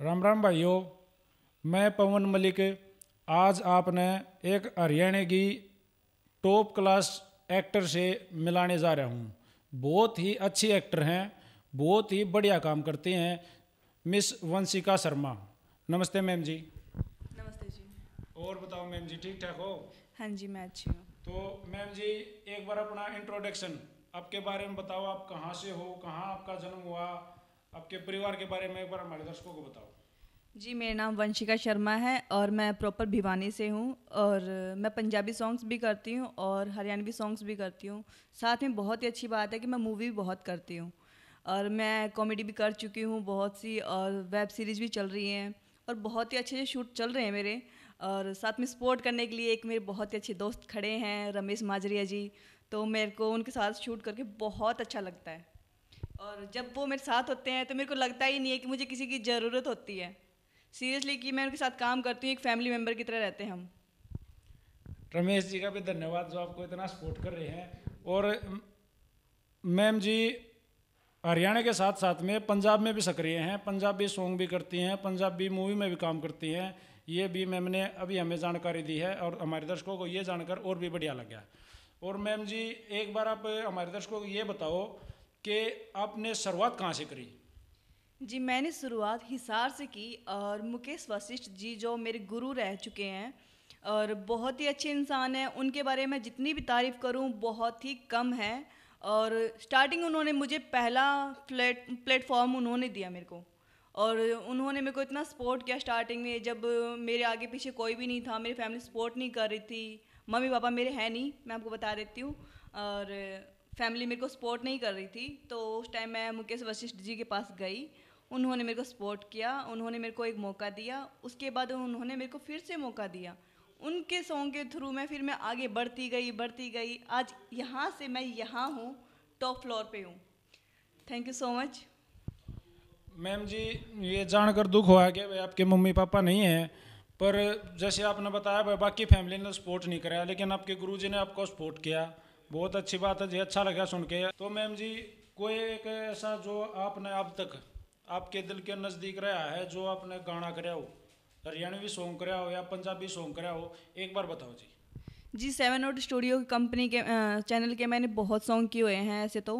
राम राम भाइयों मैं पवन मलिक आज आपने एक हरियाणा की टॉप क्लास एक्टर से मिलाने जा रहा हूँ बहुत ही अच्छी एक्टर हैं बहुत ही बढ़िया काम करते हैं मिस वंशिका शर्मा नमस्ते मैम जी नमस्ते जी और बताओ मैम जी ठीक ठाक हो हाँ जी मैं अच्छी हूँ तो मैम जी एक बार अपना इंट्रोडक्शन आपके बारे में बताओ आप कहाँ से हो कहाँ आपका जन्म हुआ आपके परिवार के बारे में एक बार हमारे दर्शकों को बताओ जी मेरा नाम वंशिका शर्मा है और मैं प्रॉपर भिवानी से हूँ और मैं पंजाबी सॉन्ग्स भी करती हूँ और हरियाणवी सॉन्ग्स भी करती हूँ साथ में बहुत ही अच्छी बात है कि मैं मूवी भी बहुत करती हूँ और मैं कॉमेडी भी कर चुकी हूँ बहुत सी और वेब सीरीज़ भी चल रही हैं और बहुत ही अच्छे अच्छे शूट चल रहे हैं मेरे और साथ में सपोर्ट करने के लिए एक मेरे बहुत ही अच्छे दोस्त खड़े हैं रमेश माजरिया जी तो मेरे को उनके साथ शूट करके बहुत अच्छा लगता है और जब वो मेरे साथ होते हैं तो मेरे को लगता ही नहीं है कि मुझे किसी की ज़रूरत होती है सीरियसली कि मैं उनके साथ काम करती हूँ एक फैमिली मेम्बर की तरह रहते हैं हम रमेश जी का भी धन्यवाद जो आपको इतना सपोर्ट कर रहे हैं और मैम जी हरियाणा के साथ साथ में पंजाब में भी सक्रिय हैं पंजाबी सॉन्ग भी करती हैं पंजाबी मूवी में भी काम करती हैं ये भी मैम ने अभी हमें जानकारी दी है और हमारे दर्शकों को ये जानकर और भी बढ़िया लग गया और मैम जी एक बार आप हमारे दर्शकों को ये बताओ कि आपने शुरुआत कहाँ से करी जी मैंने शुरुआत हिसार से की और मुकेश वशिष्ठ जी जो मेरे गुरु रह चुके हैं और बहुत ही अच्छे इंसान हैं उनके बारे में जितनी भी तारीफ़ करूं बहुत ही कम है और स्टार्टिंग उन्होंने मुझे पहला प्लेट प्लेटफॉर्म उन्होंने दिया मेरे को और उन्होंने मेरे को इतना सपोर्ट किया स्टार्टिंग में जब मेरे आगे पीछे कोई भी नहीं था मेरी फैमिली सपोर्ट नहीं कर रही थी मम्मी पापा मेरे हैं नहीं मैं आपको बता देती हूँ और फैमिली मेरे को सपोर्ट नहीं कर रही थी तो उस टाइम मैं मुकेश वशिष्ठ जी के पास गई उन्होंने मेरे को सपोर्ट किया उन्होंने मेरे को एक मौका दिया उसके बाद उन्होंने मेरे को फिर से मौका दिया उनके सॉन्ग के थ्रू मैं फिर मैं आगे बढ़ती गई बढ़ती गई आज यहाँ से मैं यहाँ हूँ टॉप फ्लोर पे हूँ thank you so much ma'am जी ये जानकर दुख हुआ कि भाई आपके मम्मी पापा नहीं हैं पर जैसे आपने बताया भाई बाकी फैमिली ने सपोर्ट नहीं कराया लेकिन आपके गुरुजी ने आपको सपोर्ट किया बहुत अच्छी बात है जी अच्छा लगा सुन के तो मैम जी कोई एक ऐसा जो आपने अब तक आपके दिल के नज़दीक रहा है जो आपने गाना कराया हो हरियाणवी सॉन्ग कराया हो या पंजाबी सॉन्ग कराया हो एक बार बताओ जी G seven note studio company के चैनल के मैंने बहुत सॉन्ग किए हुए हैं ऐसे तो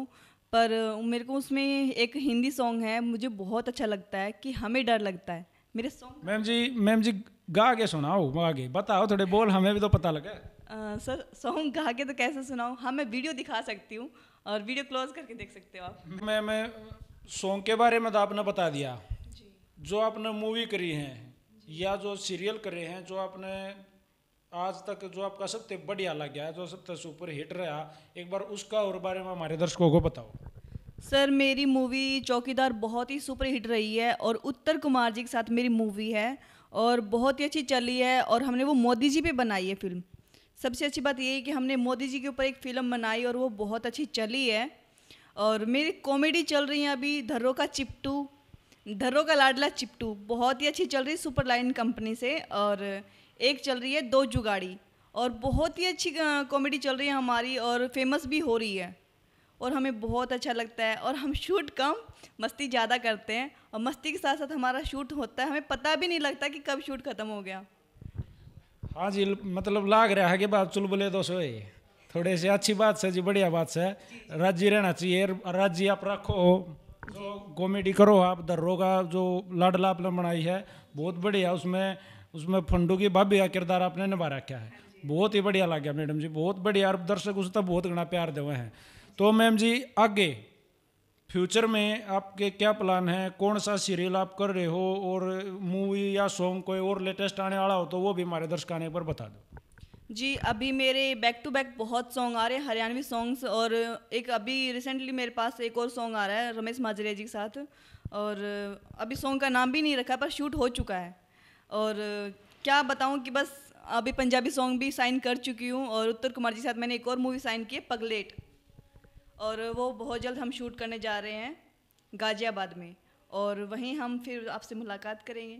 पर मेरे को उसमें एक हिंदी सॉन्ग है मुझे बहुत अच्छा लगता है कि हमें डर लगता है मेरे सॉन्ग मैम जी मैम जी गा के सुनाओ गा के बताओ थोड़े बोल हमें भी तो पता लगा सर सॉन्ग गा के तो कैसे सुनाऊँ हाँ मैं वीडियो दिखा सकती हूँ और वीडियो क्लोज करके देख सकते हो आप मैं मैं सॉन्ग के बारे में तो आपने बता दिया जो आपने मूवी करी है या जो सीरियल करे हैं जो आपने आज तक जो आपका सबसे बढ़िया लग गया जो सबसे सुपर हिट रहा एक बार उसका और बारे में हमारे दर्शकों को बताओ सर मेरी मूवी चौकीदार बहुत ही सुपर हिट रही है और उत्तर कुमार जी के साथ मेरी मूवी है और बहुत ही अच्छी चली है और हमने वो मोदी जी पे बनाई है फिल्म सबसे अच्छी बात ये है कि हमने मोदी जी के ऊपर एक फिल्म बनाई और वो बहुत अच्छी चली है और मेरी कॉमेडी चल रही है अभी धर्रो का चिपटू धर्रो का लाडला चिपटू बहुत ही अच्छी चल रही है सुपर लाइन कंपनी से और एक चल रही है दो जुगाड़ी और बहुत ही अच्छी कॉमेडी चल रही है हमारी और फेमस भी हो रही है और हमें बहुत अच्छा लगता है और हम शूट कम मस्ती ज़्यादा करते हैं और मस्ती के साथ साथ हमारा शूट होता है हमें पता भी नहीं लगता कि कब शूट ख़त्म हो गया हाँ जी मतलब लाग रहा है कि बात चुल बोले तो सोए थोड़े से अच्छी बात से जी बढ़िया बात से राज्य रहना चाहिए राज्य आप रखो जो कॉमेडी करो आप दर्रो का जो लाडला आपने बनाई है बहुत बढ़िया उसमें उसमें फंडू की भाभी का किरदार आपने निभा रखा है बहुत ही बढ़िया लग गया मैडम जी बहुत बढ़िया दर्शक उस तो बहुत घना प्यार दे हुए हैं तो मैम जी आगे फ्यूचर में आपके क्या प्लान है कौन सा सीरियल आप कर रहे हो और मूवी या सॉन्ग कोई और लेटेस्ट आने वाला हो तो वो भी हमारे दर्शकाने पर बता दो जी अभी मेरे बैक टू बैक बहुत सॉन्ग आ रहे हैं हरियाणवी सॉन्ग्स और एक अभी रिसेंटली मेरे पास एक और सॉन्ग आ रहा है रमेश माजरे जी के साथ और अभी सॉन्ग का नाम भी नहीं रखा पर शूट हो चुका है और क्या बताऊँ कि बस अभी पंजाबी सॉन्ग भी साइन कर चुकी हूँ और उत्तर कुमार जी के साथ मैंने एक और मूवी साइन की है पगलेट और वो बहुत जल्द हम शूट करने जा रहे हैं गाज़ियाबाद में और वहीं हम फिर आपसे मुलाकात करेंगे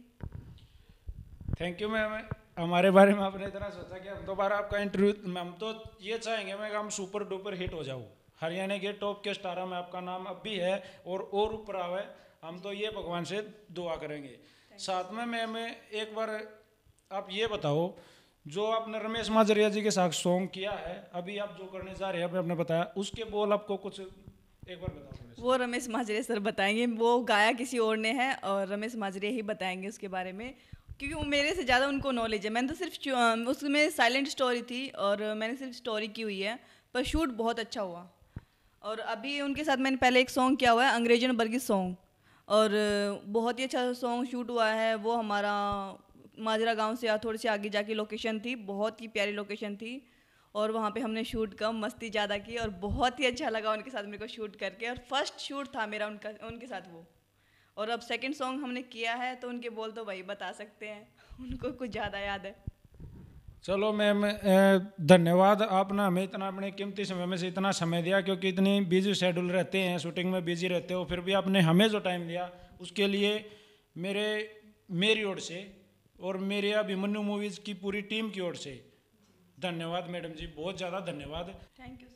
थैंक यू मैम हमारे बारे में आपने इतना सोचा कि हम दोबारा आपका इंटरव्यू हम तो ये चाहेंगे मैं हम सुपर डुपर हिट हो जाऊँ हरियाणा के टॉप के स्टारा में आपका नाम अब भी है और और ऊपर आवे हम तो ये भगवान से दुआ करेंगे साथ में मैम एक बार आप ये बताओ जो आपने रमेश माजरिया जी के साथ सॉन्ग किया है अभी आप जो करने जा रहे हैं अभी आपने बताया उसके बोल आपको कुछ एक बार बताओ वो रमेश माजरिया सर बताएंगे वो गाया किसी और ने है और रमेश माजरिया ही बताएंगे उसके बारे में क्योंकि वो मेरे से ज़्यादा उनको नॉलेज है मैंने तो सिर्फ उसमें साइलेंट स्टोरी थी और मैंने सिर्फ स्टोरी की हुई है पर शूट बहुत अच्छा हुआ और अभी उनके साथ मैंने पहले एक सॉन्ग किया हुआ है अंग्रेजन बर्गी सॉन्ग और बहुत ही अच्छा सॉन्ग शूट हुआ है वो हमारा माजरा गांव से थोड़ी सी आगे जाके लोकेशन थी बहुत ही प्यारी लोकेशन थी और वहाँ पे हमने शूट कम मस्ती ज़्यादा की और बहुत ही अच्छा लगा उनके साथ मेरे को शूट करके और फर्स्ट शूट था मेरा उनका उनके साथ वो और अब सेकंड सॉन्ग हमने किया है तो उनके बोल तो भाई बता सकते हैं उनको कुछ ज़्यादा याद है चलो मैम धन्यवाद आपने हमें इतना अपने कीमती समय में से इतना समय दिया क्योंकि इतनी बिजी शेड्यूल रहते हैं शूटिंग में बिजी रहते हो फिर भी आपने हमें जो टाइम दिया उसके लिए मेरे मेरी ओर से और मेरे अभिमन्यू मूवीज़ की पूरी टीम की ओर से धन्यवाद मैडम जी बहुत ज़्यादा धन्यवाद थैंक यू